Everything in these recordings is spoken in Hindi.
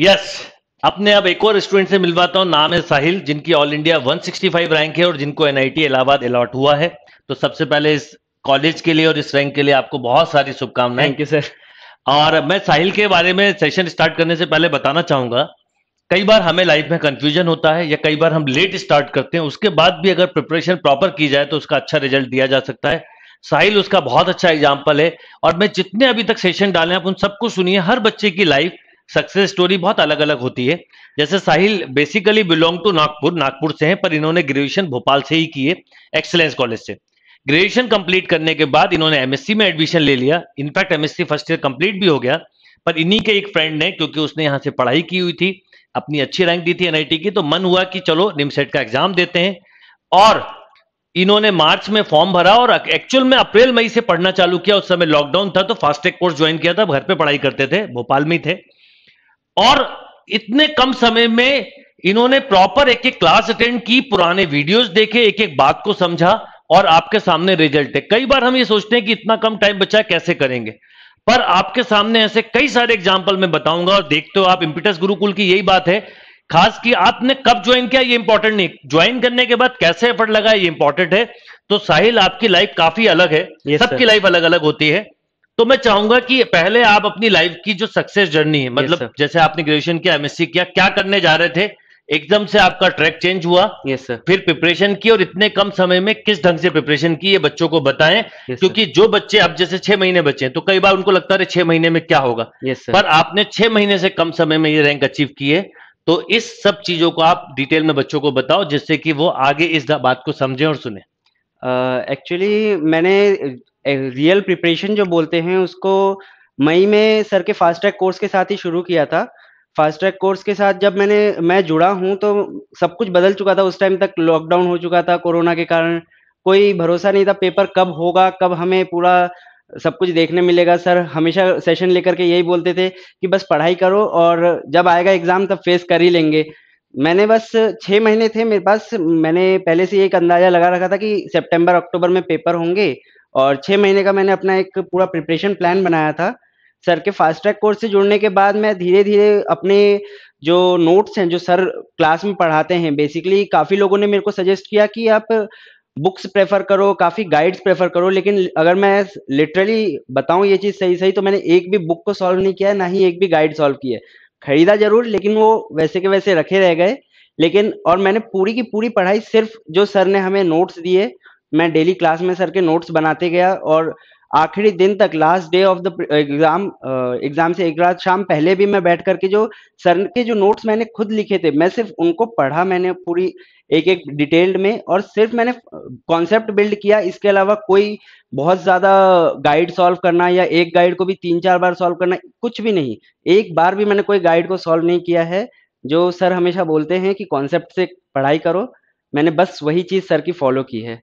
यस yes, अपने अब एक और स्टूडेंट से मिलवाता हूँ नाम है साहिल जिनकी ऑल इंडिया 165 रैंक है और जिनको एनआईटी इलाहाबाद अलॉट हुआ है तो सबसे पहले इस कॉलेज के लिए और इस रैंक के लिए आपको बहुत सारी शुभकामनाएं थैंक यू सर और मैं साहिल के बारे में सेशन स्टार्ट करने से पहले बताना चाहूंगा कई बार हमें लाइफ में कंफ्यूजन होता है या कई बार हम लेट स्टार्ट करते हैं उसके बाद भी अगर प्रिपरेशन प्रॉपर की जाए तो उसका अच्छा रिजल्ट दिया जा सकता है साहिल उसका बहुत अच्छा एग्जाम्पल है और मैं जितने अभी तक सेशन डाले आप उन सबको सुनिए हर बच्चे की लाइफ सक्सेस स्टोरी बहुत अलग अलग होती है जैसे Sahil basically belong to Nagpur Nagpur से हैं पर इन्होंने ग्रेजुएशन भोपाल से ही किए एक्सलेंस कॉलेज से ग्रेजुएशन कंप्लीट करने के बाद इन्होंने एमएससी में एडमिशन ले लिया in fact MSc first year complete भी हो गया पर इन्हीं के एक फ्रेंड ने क्योंकि उसने यहाँ से पढ़ाई की हुई थी अपनी अच्छी रैंक दी थी एनआईटी की तो मन हुआ कि चलो निमसेट e का एग्जाम देते हैं और इन्होंने मार्च में फॉर्म भरा और एक्चुअल में अप्रैल मई से पढ़ना चालू किया उस समय लॉकडाउन था तो ट्रैक कोर्स ज्वाइन किया था घर पे पढ़ाई करते थे भोपाल में ही थे और इतने कम समय में इन्होंने प्रॉपर एक एक क्लास अटेंड की पुराने वीडियोस देखे एक एक बात को समझा और आपके सामने रिजल्ट है कई बार हम ये सोचते हैं कि इतना कम टाइम बचा कैसे करेंगे पर आपके सामने ऐसे कई सारे एग्जाम्पल मैं बताऊंगा और देखते हो आप इम्पिटस गुरुकुल की यही बात है खास कि आपने कब ज्वाइन किया ये इंपॉर्टेंट नहीं ज्वाइन करने के बाद कैसे एफर्ट लगा ये इंपॉर्टेंट है तो साहिल आपकी लाइफ काफी अलग है सबकी लाइफ अलग अलग होती है तो मैं चाहूंगा कि पहले आप अपनी लाइफ की जो सक्सेस जर्नी है मतलब yes, जैसे आपने ग्रेजुएशन किया एमएससी किया क्या करने जा रहे थे एकदम से आपका ट्रैक चेंज हुआ yes, सर फिर प्रिपरेशन की और इतने कम समय में किस ढंग से प्रिपरेशन की ये बच्चों को बताएं yes, क्योंकि जो बच्चे अब जैसे छह महीने बचे हैं तो कई बार उनको लगता है छह महीने में क्या होगा yes, पर आपने छह महीने से कम समय में ये रैंक अचीव किए तो इस सब चीजों को आप डिटेल में बच्चों को बताओ जिससे कि वो आगे इस बात को समझे और सुने एक्चुअली uh, मैंने रियल प्रिपरेशन जो बोलते हैं उसको मई में सर के फास्ट ट्रैक कोर्स के साथ ही शुरू किया था फास्ट ट्रैक कोर्स के साथ जब मैंने मैं जुड़ा हूँ तो सब कुछ बदल चुका था उस टाइम तक लॉकडाउन हो चुका था कोरोना के कारण कोई भरोसा नहीं था पेपर कब होगा कब हमें पूरा सब कुछ देखने मिलेगा सर हमेशा सेशन लेकर के यही बोलते थे कि बस पढ़ाई करो और जब आएगा एग्जाम तब फेस कर ही लेंगे मैंने बस छः महीने थे मेरे पास मैंने पहले से एक अंदाजा लगा रखा था कि सितंबर अक्टूबर में पेपर होंगे और छः महीने का मैंने अपना एक पूरा प्रिपरेशन प्लान बनाया था सर के फास्ट ट्रैक कोर्स से जुड़ने के बाद मैं धीरे धीरे अपने जो नोट्स हैं जो सर क्लास में पढ़ाते हैं बेसिकली काफ़ी लोगों ने मेरे को सजेस्ट किया कि आप बुक्स प्रेफर करो काफ़ी गाइड्स प्रेफर करो लेकिन अगर मैं लिटरली बताऊं ये चीज़ सही सही तो मैंने एक भी बुक को सॉल्व नहीं किया है ना ही एक भी गाइड सॉल्व किया है खरीदा जरूर लेकिन वो वैसे के वैसे रखे रह गए लेकिन और मैंने पूरी की पूरी पढ़ाई सिर्फ जो सर ने हमें नोट्स दिए मैं डेली क्लास में सर के नोट्स बनाते गया और आखिरी दिन तक last day of the exam exam से एक रात शाम पहले भी मैं बैठ करके जो सर के जो नोट्स मैंने खुद लिखे थे मैं सिर्फ उनको पढ़ा मैंने पूरी एक एक डिटेल्ड में और सिर्फ मैंने कॉन्सेप्ट बिल्ड किया इसके अलावा कोई बहुत ज़्यादा गाइड सॉल्व करना या एक गाइड को भी तीन चार बार सॉल्व करना कुछ भी नहीं एक बार भी मैंने कोई गाइड को सॉल्व नहीं किया है जो सर हमेशा बोलते हैं कि कॉन्सेप्ट से पढ़ाई करो मैंने बस वही चीज़ सर की फॉलो की है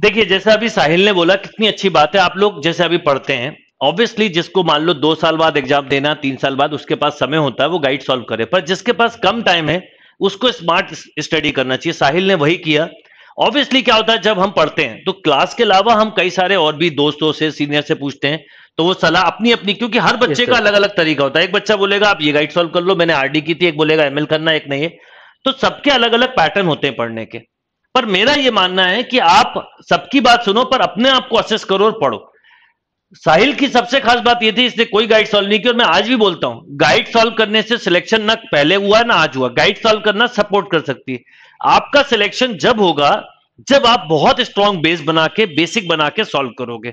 देखिए जैसे अभी साहिल ने बोला कितनी अच्छी बात है आप लोग जैसे अभी पढ़ते हैं ऑब्वियसली जिसको मान लो दो साल बाद एग्जाम देना तीन साल बाद उसके पास समय होता है वो गाइड सॉल्व करे पर जिसके पास कम टाइम है उसको स्मार्ट स्टडी करना चाहिए साहिल ने वही किया ऑब्वियसली क्या होता है जब हम पढ़ते हैं तो क्लास के अलावा हम कई सारे और भी दोस्तों से सीनियर से पूछते हैं तो वो सलाह अपनी अपनी क्योंकि हर बच्चे का अलग अलग तरीका होता है एक बच्चा बोलेगा आप ये गाइड सॉल्व कर लो मैंने आरडी की थी एक बोलेगा एमएल करना एक नहीं है तो सबके अलग अलग पैटर्न होते हैं पढ़ने के पर मेरा यह मानना है कि आप सबकी बात सुनो पर अपने आप को असेस करो और पढ़ो साहिल की सबसे खास बात यह थी इसने कोई गाइड सॉल्व नहीं की और मैं आज भी बोलता हूं गाइड सॉल्व करने से सिलेक्शन ना पहले हुआ ना आज हुआ गाइड सॉल्व करना सपोर्ट कर सकती है आपका सिलेक्शन जब होगा जब आप बहुत स्ट्रांग बेस बना के बेसिक बना के सॉल्व करोगे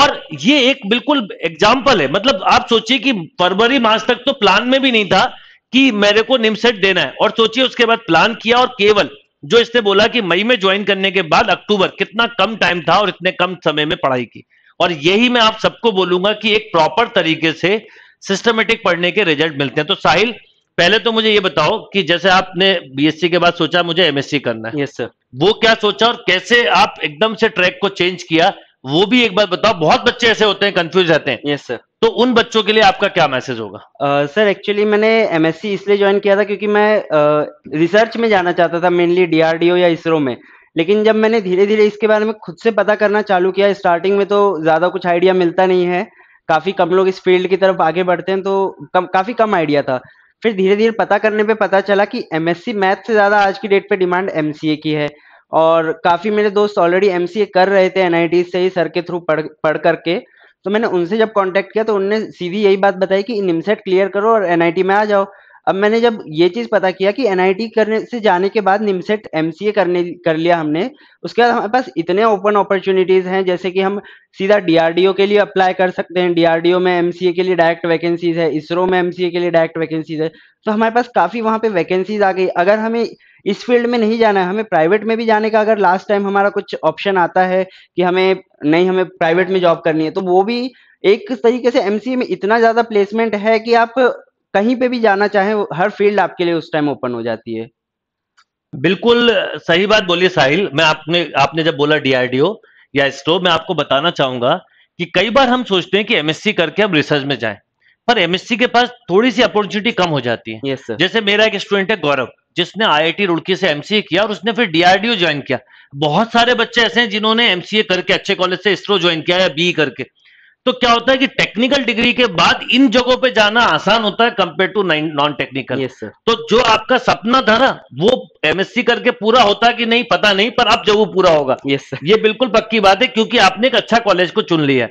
और ये एक बिल्कुल एग्जाम्पल है मतलब आप सोचिए कि फरवरी मार्च तक तो प्लान में भी नहीं था कि मेरे को निमसेट देना है और सोचिए उसके बाद प्लान किया और केवल जो इसने बोला कि मई में ज्वाइन करने के बाद अक्टूबर कितना कम टाइम था और इतने कम समय में पढ़ाई की और यही मैं आप सबको बोलूंगा कि एक प्रॉपर तरीके से सिस्टमेटिक पढ़ने के रिजल्ट मिलते हैं तो साहिल पहले तो मुझे ये बताओ कि जैसे आपने बीएससी के बाद सोचा मुझे एमएससी करना है यस सर वो क्या सोचा और कैसे आप एकदम से ट्रैक को चेंज किया वो भी एक बात बताओ बहुत बच्चे ऐसे होते हैं कंफ्यूज रहते हैं यस सर तो उन बच्चों के लिए आपका क्या मैसेज होगा सर एक्चुअली मैंने एमएससी इसलिए ज्वाइन किया था क्योंकि मैं रिसर्च uh, में जाना चाहता था मेनली डीआरडीओ या इसरो में लेकिन जब मैंने धीरे धीरे इसके बारे में खुद से पता करना चालू किया स्टार्टिंग में तो ज्यादा कुछ आइडिया मिलता नहीं है काफी कम लोग इस फील्ड की तरफ आगे बढ़ते हैं तो कम काफी कम आइडिया था फिर धीरे धीरे पता करने पे पता चला कि एमएससी मैथ से ज्यादा आज की डेट पे डिमांड एमसीए की है और काफ़ी मेरे दोस्त ऑलरेडी एम कर रहे थे एन से ही सर के थ्रू पढ़ पढ़ करके तो मैंने उनसे जब कांटेक्ट किया तो उनने सीधी यही बात बताई कि निमसेट क्लियर करो और एन में आ जाओ अब मैंने जब ये चीज़ पता किया कि एन करने से जाने के बाद निमसेट एम करने कर लिया हमने उसके बाद हमारे पास इतने ओपन अपॉर्चुनिटीज़ हैं जैसे कि हम सीधा डीआरडीओ के लिए अप्लाई कर सकते हैं डीआरडीओ में एम के लिए डायरेक्ट वैकेंसीज है इसरो में एम के लिए डायरेक्ट वैकेंसीज है तो हमारे पास काफ़ी वहाँ पे वैकेंसीज आ गई अगर हमें इस फील्ड में नहीं जाना है हमें प्राइवेट में भी जाने का अगर लास्ट टाइम हमारा कुछ ऑप्शन आता है कि हमें नहीं हमें प्राइवेट में जॉब करनी है तो वो भी एक तरीके से एमसीए में इतना ज्यादा प्लेसमेंट है कि आप कहीं पे भी जाना चाहें हर फील्ड आपके लिए उस टाइम ओपन हो जाती है बिल्कुल सही बात बोलिए साहिल मैं आपने आपने जब बोला डीआरडीओ या स्टो मैं आपको बताना चाहूंगा कि कई बार हम सोचते हैं कि एमएससी करके हम रिसर्च में जाएं पर एमएससी के पास थोड़ी सी अपॉर्चुनिटी कम हो जाती है yes, जैसे मेरा एक स्टूडेंट है गौरव जिसने आईआईटी रुड़की से एमसीए किया और उसने फिर डीआरडीओ ज्वाइन किया बहुत सारे बच्चे ऐसे हैं जिन्होंने एमसीए करके अच्छे कॉलेज से इसरो ज्वाइन किया या बी e करके तो क्या होता है कि टेक्निकल डिग्री के बाद इन जगहों पे जाना आसान होता है कंपेयर टू नॉन टेक्निकल तो जो आपका सपना था ना वो एमएससी करके पूरा होता कि नहीं पता नहीं पर अब जब वो पूरा होगा yes, ये बिल्कुल पक्की बात है क्योंकि आपने एक अच्छा कॉलेज को चुन लिया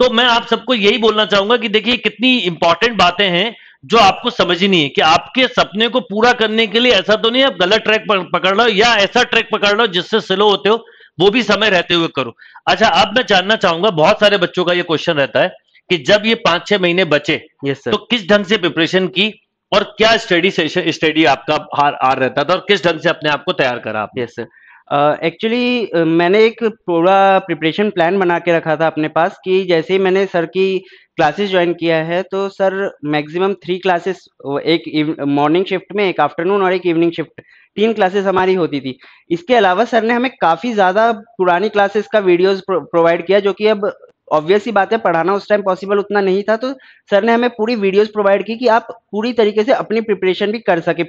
तो मैं आप सबको यही बोलना चाहूंगा कि देखिए कितनी इंपॉर्टेंट बातें हैं जो आपको समझ नहीं है कि आपके सपने को पूरा करने के लिए ऐसा तो नहीं आप गलत ट्रैक पकड़ लो या ऐसा ट्रैक पकड़ लो जिससे स्लो होते हो वो भी समय रहते हुए करो अच्छा अब मैं जानना चाहूंगा बहुत सारे बच्चों का ये क्वेश्चन रहता है कि जब ये पांच छह महीने बचे तो किस ढंग से प्रिपरेशन की और क्या स्टडी सेशन स्टडी आपका हार आ रहता था और किस ढंग से अपने आप को तैयार करा आप यस सर एक्चुअली मैंने एक पूरा प्रिपरेशन प्लान बना के रखा था अपने पास कि जैसे मैंने सर की क्लासेस ज्वाइन किया है तो सर मैक्सिमम थ्री क्लासेस एक मॉर्निंग शिफ्ट में एक आफ्टरनून और एक इवनिंग शिफ्ट तीन क्लासेस हमारी होती थी इसके अलावा सर ने हमें काफ़ी ज़्यादा पुरानी क्लासेस का वीडियोस प्रोवाइड किया जो कि अब ऑब्वियस ही बात है पढ़ाना उस टाइम पॉसिबल उतना नहीं था तो सर ने हमें पूरी वीडियोस प्रोवाइड की कि आप पूरी तरीके से अपनी प्रिपरेशन भी कर सके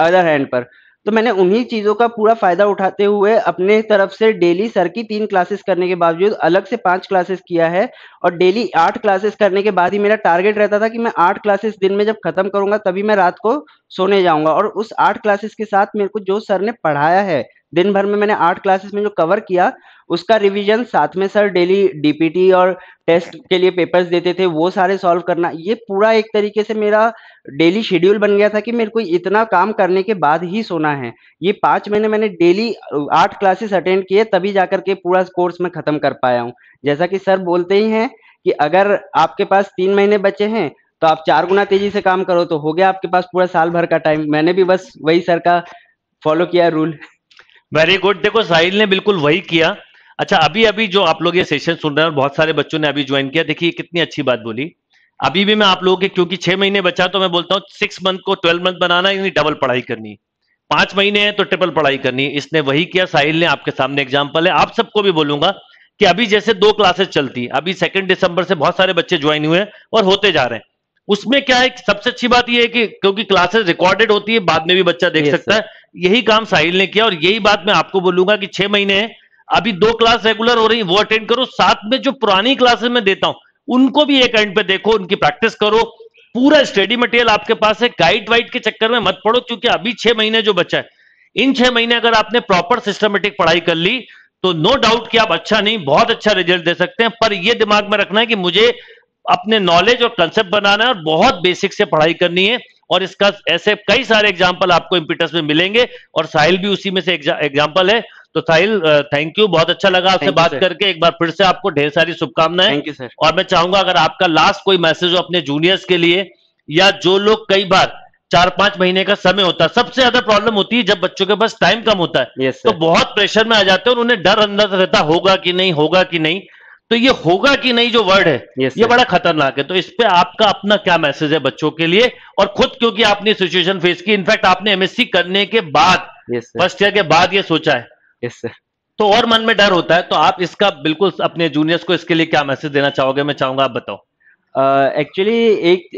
अदर हैंड पर तो मैंने उन्हीं चीज़ों का पूरा फ़ायदा उठाते हुए अपने तरफ से डेली सर की तीन क्लासेस करने के बावजूद अलग से पांच क्लासेस किया है और डेली आठ क्लासेस करने के बाद ही मेरा टारगेट रहता था कि मैं आठ क्लासेस दिन में जब ख़त्म करूंगा तभी मैं रात को सोने जाऊंगा और उस आठ क्लासेस के साथ मेरे को जो सर ने पढ़ाया है दिन भर में मैंने आठ क्लासेस में जो कवर किया उसका रिवीजन साथ में सर डेली डीपीटी और टेस्ट के लिए पेपर्स देते थे वो सारे सॉल्व करना ये पूरा एक तरीके से मेरा डेली शेड्यूल बन गया था कि मेरे को इतना काम करने के बाद ही सोना है ये पांच महीने मैंने डेली आठ क्लासेस अटेंड किए तभी जाकर के पूरा कोर्स मैं ख़त्म कर पाया हूँ जैसा कि सर बोलते ही हैं कि अगर आपके पास तीन महीने बचे हैं तो आप चार गुना तेजी से काम करो तो हो गया आपके पास पूरा साल भर का टाइम मैंने भी बस वही सर का फॉलो किया रूल वेरी गुड देखो साहिल ने बिल्कुल वही किया अच्छा अभी अभी जो आप लोग ये सेशन सुन रहे हैं और बहुत सारे बच्चों ने अभी ज्वाइन किया देखिए कितनी अच्छी बात बोली अभी भी मैं आप लोगों के क्योंकि छह महीने बचा तो मैं बोलता हूँ सिक्स मंथ को ट्वेल्व मंथ बनाना यानी डबल पढ़ाई करनी पांच महीने हैं तो ट्रिपल पढ़ाई करनी इसने वही किया साहिल ने आपके सामने एग्जाम्पल है आप सबको भी बोलूंगा कि अभी जैसे दो क्लासेस चलती अभी सेकेंड दिसंबर से बहुत सारे बच्चे ज्वाइन हुए हैं और होते जा रहे हैं उसमें क्या है सबसे अच्छी बात यह है कि क्योंकि क्लासेस रिकॉर्डेड होती है बाद में भी बच्चा देख सकता है यही काम साहिल ने किया और यही बात मैं आपको बोलूंगा कि छह महीने है अभी दो क्लास रेगुलर हो रही है वो अटेंड करो साथ में जो पुरानी क्लासेस में देता हूं उनको भी एक एंड पे देखो उनकी प्रैक्टिस करो पूरा स्टडी मटेरियल आपके पास है गाइड वाइड के चक्कर में मत पड़ो क्योंकि अभी छह महीने जो बच्चा है इन छह महीने अगर आपने प्रॉपर सिस्टमेटिक पढ़ाई कर ली तो नो डाउट कि आप अच्छा नहीं बहुत अच्छा रिजल्ट दे सकते हैं पर यह दिमाग में रखना है कि मुझे अपने नॉलेज और कंसेप्ट बनाना है और बहुत बेसिक से पढ़ाई करनी है और इसका ऐसे कई सारे एग्जाम्पल आपको इम्पिटस में मिलेंगे और साहिल भी उसी में से एग्जाम्पल है तो साहिल थैंक यू बहुत अच्छा लगा आपसे बात करके एक बार फिर से आपको ढेर सारी शुभकामनाएं थैंक यू सर और मैं चाहूंगा अगर आपका लास्ट कोई मैसेज हो अपने जूनियर्स के लिए या जो लोग कई बार चार पांच महीने का समय होता है सबसे ज्यादा प्रॉब्लम होती है जब बच्चों के पास टाइम कम होता है yes, तो बहुत प्रेशर में आ जाते हैं और उन्हें डर अंदर रहता होगा कि नहीं होगा कि नहीं तो ये होगा कि नहीं जो वर्ड है yes, ये बड़ा खतरनाक है तो इस पे आपका अपना क्या मैसेज है बच्चों के लिए और खुद क्योंकि आपने सिचुएशन फेस की इनफैक्ट आपने एमएससी करने के बाद फर्स्ट ईयर के बाद ये सोचा है yes, तो और मन में डर होता है तो आप इसका बिल्कुल अपने जूनियर्स को इसके लिए क्या मैसेज देना चाहोगे मैं चाहूंगा आप बताओ एक्चुअली uh, एक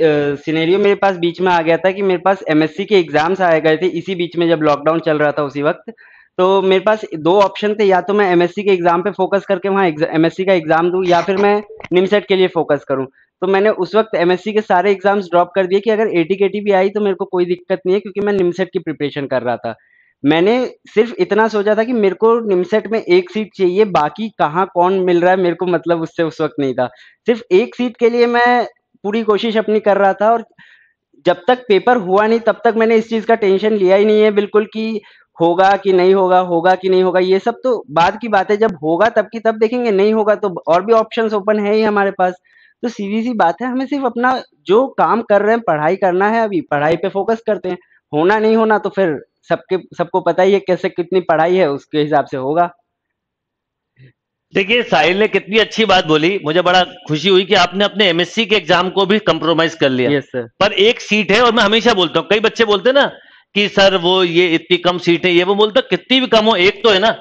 सिनेरियो uh, मेरे पास बीच में आ गया था कि मेरे पास एमएससी के एग्जाम्स आए गए थे इसी बीच में जब लॉकडाउन चल रहा था उसी वक्त तो मेरे पास दो ऑप्शन थे या तो मैं एमएससी के एग्जाम पे फोकस करके वहाँ एमएससी का एग्जाम दूँ या फिर मैं निमसेट के लिए फोकस करूँ तो मैंने उस वक्त एमएससी के सारे एग्जाम्स ड्रॉप कर दिए कि अगर एटी के टी भी आई तो मेरे को कोई दिक्कत नहीं है क्योंकि मैं निमसेट की प्रिपरेशन कर रहा था मैंने सिर्फ इतना सोचा था कि मेरे को निमसेट में एक सीट चाहिए बाकी कहाँ कौन मिल रहा है मेरे को मतलब उससे उस वक्त नहीं था सिर्फ एक सीट के लिए मैं पूरी कोशिश अपनी कर रहा था और जब तक पेपर हुआ नहीं तब तक मैंने इस चीज़ का टेंशन लिया ही नहीं है बिल्कुल कि होगा कि नहीं होगा होगा कि नहीं होगा ये सब तो बाद की बात है जब होगा तब की तब देखेंगे नहीं होगा तो और भी ऑप्शंस ओपन है ही हमारे पास तो सीधी सी बात है हमें सिर्फ अपना जो काम कर रहे हैं पढ़ाई करना है अभी पढ़ाई पे फोकस करते हैं होना नहीं होना तो फिर सबके सबको पता ही है कैसे कितनी पढ़ाई है उसके हिसाब से होगा देखिए साहिल ने कितनी अच्छी बात बोली मुझे बड़ा खुशी हुई कि आपने अपने एमएससी के एग्जाम को भी कंप्रोमाइज कर लिया पर एक सीट है और मैं हमेशा बोलता हूँ कई बच्चे बोलते हैं ना कि सर वो ये इतनी कम सीटें ये वो बोलता तो कितनी भी कम हो एक तो है ना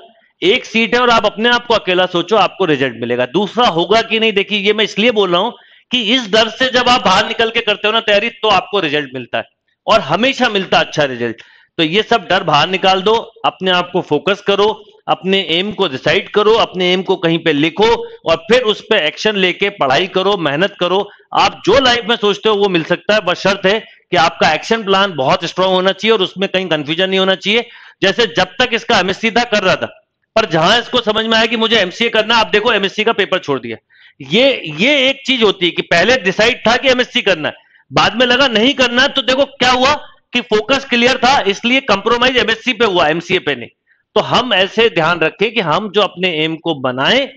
एक सीट है और आप अपने आप को अकेला सोचो आपको रिजल्ट मिलेगा दूसरा होगा कि नहीं देखिए ये मैं इसलिए बोल रहा हूं कि इस डर से जब आप बाहर निकल के करते हो ना तैयारी तो आपको रिजल्ट मिलता है और हमेशा मिलता अच्छा रिजल्ट तो ये सब डर बाहर निकाल दो अपने आप को फोकस करो अपने एम को डिसाइड करो अपने एम को कहीं पे लिखो और फिर उस पर एक्शन लेके पढ़ाई करो मेहनत करो आप जो लाइफ में सोचते हो वो मिल सकता है बस शर्त है कि आपका एक्शन प्लान बहुत स्ट्रांग होना चाहिए और उसमें कहीं कंफ्यूजन नहीं होना चाहिए जैसे जब तक इसका एमएससी था कर रहा था पर जहां इसको समझ में आया कि मुझे एमसीए करना आप देखो एमएससी का पेपर छोड़ दिया ये ये एक चीज होती है कि पहले डिसाइड था कि एमएससी करना है बाद में लगा नहीं करना तो देखो क्या हुआ कि फोकस क्लियर था इसलिए कंप्रोमाइज एमएससी पे हुआ एमसीए पे नहीं तो हम ऐसे ध्यान रखें कि हम जो अपने एम को बनाएं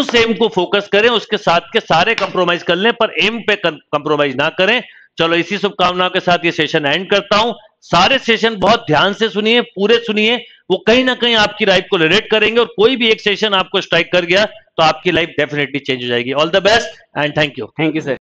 उस एम को फोकस करें उसके साथ के सारे कंप्रोमाइज कर लें पर एम पे कंप्रोमाइज ना करें चलो इसी शुभकामनाओं के साथ ये सेशन एंड करता हूं सारे सेशन बहुत ध्यान से सुनिए पूरे सुनिए वो कहीं ना कहीं आपकी लाइफ को रिलेट करेंगे और कोई भी एक सेशन आपको स्ट्राइक कर गया तो आपकी लाइफ डेफिनेटली चेंज हो जाएगी all the best and thank you thank you sir